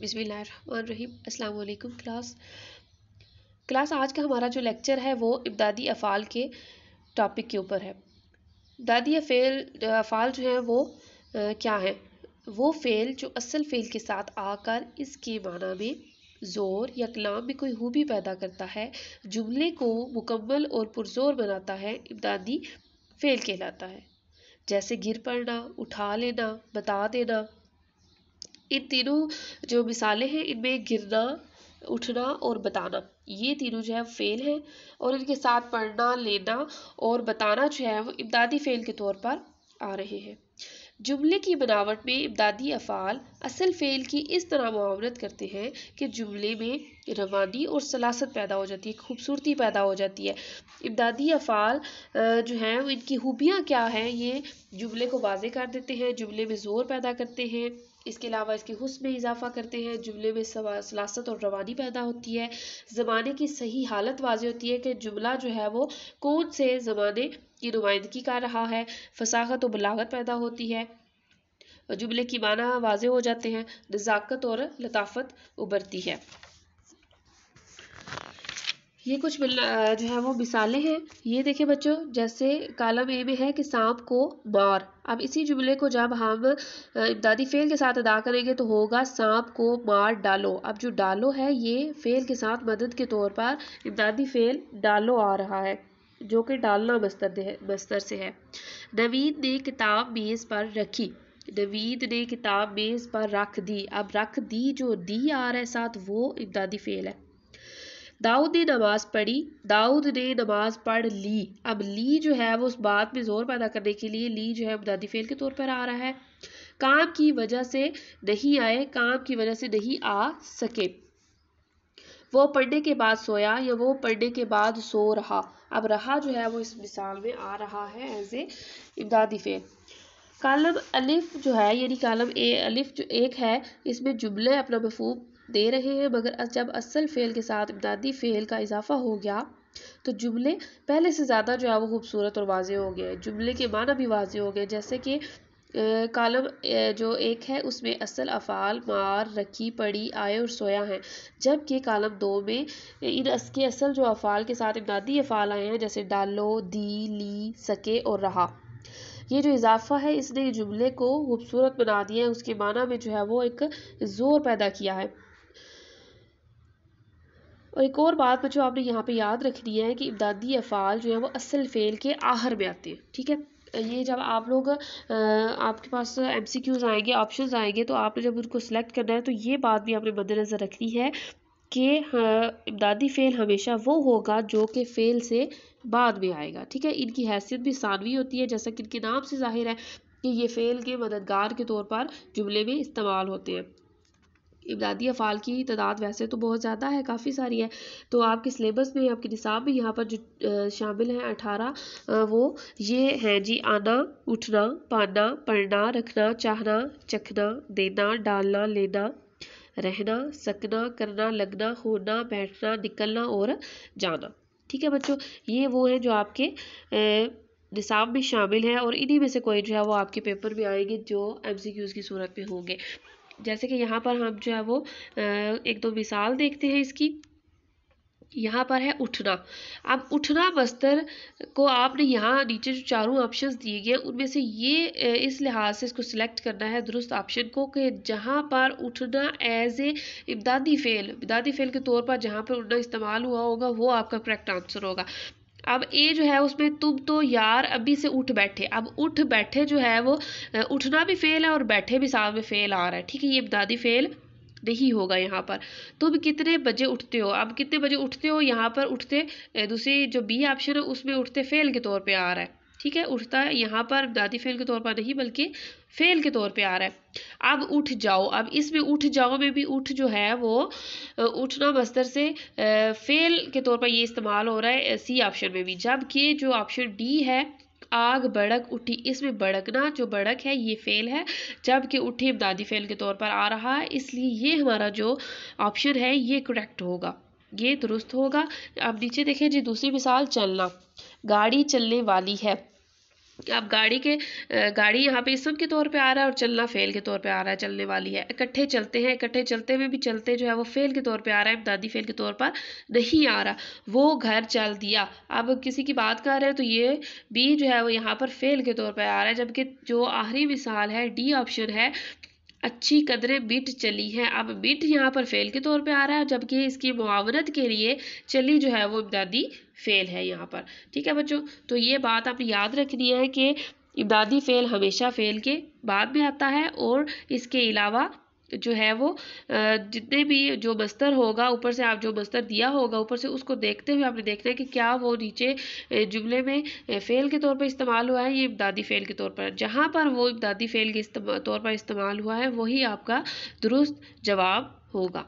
बिसमीम अल्लाम class class आज का हमारा जो लेक्चर है वो इब्दादी अफ़ाल के टॉपिक के ऊपर है इब्दादी अफ़ेल अफ़ाल जो हैं वो आ, क्या है वो फ़ेल जो असल फ़ेल के साथ आकर इसके माना में ज़ोर या कलाम में कोई हूबी पैदा करता है जुमले को मुकम्मल और पुरजोर बनाता है इब्दादी फ़ेल कहलाता है जैसे गिर पड़ना उठा लेना बता देना इन तीनों जो मिसालें हैं इनमें गिरना उठना और बताना ये तीनों जो है फ़ेल हैं और इनके साथ पढ़ना लेना और बताना जो है वो इमदादी फ़ेल के तौर पर आ रहे हैं जुमले की बनावट में इमदादी अफ़ाल असल फ़ेल की इस तरह मुआवरत करते हैं कि जुमले में रवानी और सलासत पैदा हो जाती है खूबसूरती पैदा हो जाती है इमदादी अफ़ाल जो हैं इनकी खूबियाँ क्या हैं ये जुमले को वाजे कर देते हैं जुमले में ज़ोर पैदा करते हैं इसके अलावा इसके हुस्न में इजाफा करते हैं जुमले में सलासत और रवानी पैदा होती है ज़माने की सही हालत वाज होती है कि जुमला जो है वो कौन से ज़माने की नुमाइंदगी कर रहा है फसाहत और बलागत पैदा होती है जुमले की माना वाज हो जाते हैं नज़ाकत और लताफत उभरती है ये कुछ जो है वो मिसालें हैं ये देखिए बच्चों जैसे कालम ए में है कि सांप को मार अब इसी जुमले को जब हम इमदादी फेल के साथ अदा करेंगे तो होगा सांप को मार डालो अब जो डालो है ये फेल के साथ मदद के तौर पर इमदादी फेल डालो आ रहा है जो कि डालना बस्तर है बस्तर से है नवीद ने किताब मेज़ पर रखी नवीद ने किताब मेज़ पर रख दी अब रख दी जो दी आ रहा है साथ वो इमदादी फेल है दाऊद ने नमाज पढ़ी दाऊद ने नमाज पढ़ ली अब ली जो है वो उस बात में ज़ोर पैदा करने के लिए ली जो है मुनादी फेल के तौर पर आ रहा है काम की वजह से नहीं आए काम की वजह से नहीं आ सके वो पढ़ने के बाद सोया या वो पढ़ने के बाद सो रहा अब रहा जो है वो इस मिसाल में आ रहा है एज ए इमदादी फेल कालम अलिफ जो है यानी कालम ए अलिफ जो एक है इसमें जुमले अपना मफहूम दे रहे हैं मगर जब असल फ़ेल के साथ इमदादी फ़ेल का इजाफ़ा हो गया तो जुमले पहले से ज़्यादा जो है वो खूबसूरत और वाज हो गए जुमले के माना भी वाज हो गए जैसे कि कॉलम जो एक है उसमें असल अफ़ाल मार रखी पड़ी आए और सोया है जबकि कॉलम दो में इन अस के असल जो अफ़ाल के साथ इमदादी अफ़ाल आए हैं जैसे डालो दी ली सके और रहा ये जो इजाफ़ा है इसने जुमले को खूबसूरत बना दिया है उसके माना में जो है वो एक ज़ोर पैदा किया है और एक और बात बच्चों आपने यहाँ पे याद रखनी है कि इमदादी अफ़ाल जो है वो असल फ़ेल के आहर में आते हैं ठीक है ये जब आप लोग आपके पास एम सी क्यूज़ आएंगे ऑप्शन आएंगे तो आपने जब उनको सिलेक्ट करना है तो ये बात भी आपने मद्दनज़र रखनी है कि इमदादी फ़ेल हमेशा वो होगा जो कि फ़ेल से बाद में आएगा ठीक है इनकी हैसियत भी सानवी होती है जैसा कि इनके नाम से जाहिर है कि ये फ़ेल के मददगार के तौर पर जुमले में इस्तेमाल होते हैं इमदादी अफ़ाल की तादाद वैसे तो बहुत ज़्यादा है काफ़ी सारी है तो आपके सिलेबस में आपके निसाब में यहाँ पर जो शामिल हैं अठारह वो ये हैं जी आना उठना पाना पढ़ना रखना चाहना चखना देना डालना लेना रहना सकना करना लगना होना बैठना निकलना और जाना ठीक है बच्चों ये वो हैं जो आपके निसाब में शामिल है और इन्हीं में से कोई जो है वो आपके पेपर में आएंगे जो एमसीक्यूज़ की सूरत में होंगे जैसे कि यहाँ पर हम जो है वो एक दो मिसाल देखते हैं इसकी यहाँ पर है उठना अब उठना बस्तर को आपने यहाँ नीचे जो चारों ऑप्शन दिए गए उनमें से ये इस लिहाज से इसको सिलेक्ट करना है दुरुस्त ऑप्शन को कि जहाँ पर उठना एज ए इमदादी फ़ेल इमदादी फ़ेल के तौर पर जहाँ पर उठना इस्तेमाल हुआ होगा वो आपका करेक्ट आंसर होगा अब ए जो है उसमें तुम तो यार अभी से उठ बैठे अब उठ बैठे जो है वो उठना भी फेल है और बैठे भी साथ में फेल आ रहा है ठीक है ये दादी फेल नहीं होगा यहाँ पर तुम कितने बजे उठते हो अब कितने बजे उठते हो यहाँ पर उठते दूसरी जो बी ऑप्शन है उसमें उठते फेल के तौर पर आ रहा है ठीक है उठता है यहाँ पर दादी फेल के तौर पर नहीं बल्कि फेल के तौर पे आ रहा है अब उठ जाओ अब इसमें उठ जाओ में भी उठ जो है वो उठना मस्तर से फेल के तौर पर ये इस्तेमाल हो रहा है सी ऑप्शन में भी जबकि जो ऑप्शन डी है आग बड़क उठी इसमें बड़कना जो बड़क है ये फेल है जबकि उठी दादी फेल के तौर पर आ रहा है इसलिए ये हमारा जो ऑप्शन है ये करेक्ट होगा ये दुरुस्त होगा अब नीचे देखें जी दूसरी मिसाल चलना गाड़ी चलने वाली है अब गाड़ी के गाड़ी यहाँ पे इसम के तौर पे आ रहा है और चलना फेल के तौर पे आ रहा है चलने वाली है इकट्ठे चलते हैं इकट्ठे चलते हुए भी चलते जो है वो फेल के तौर पे आ रहा है दादी फेल के तौर पर नहीं आ रहा वो घर चल दिया अब किसी की बात कर रहे हैं तो ये भी जो है वो यहाँ पर फेल के तौर पर आ रहा है जबकि जो आखिरी मिसाल है डी ऑप्शन है अच्छी कदरें बिट चली हैं अब बिट यहाँ पर फेल के तौर पे आ रहा है जबकि इसकी मुआवरत के लिए चली जो है वो इमदादी फेल है यहाँ पर ठीक है बच्चों तो ये बात आपने याद रखनी है कि इमदादी फेल हमेशा फेल के बाद में आता है और इसके अलावा जो है वो जितने भी जो बस्तर होगा ऊपर से आप जो बस्तर दिया होगा ऊपर से उसको देखते हुए आपने देखना है कि क्या वो नीचे जुमले में फ़ेल के तौर पर इस्तेमाल हुआ है ये इब्दादी फ़ेल के तौर पर जहाँ पर वो इब्दादी फ़ेल के तौर पर इस्तेमाल हुआ है वही आपका दुरुस्त जवाब होगा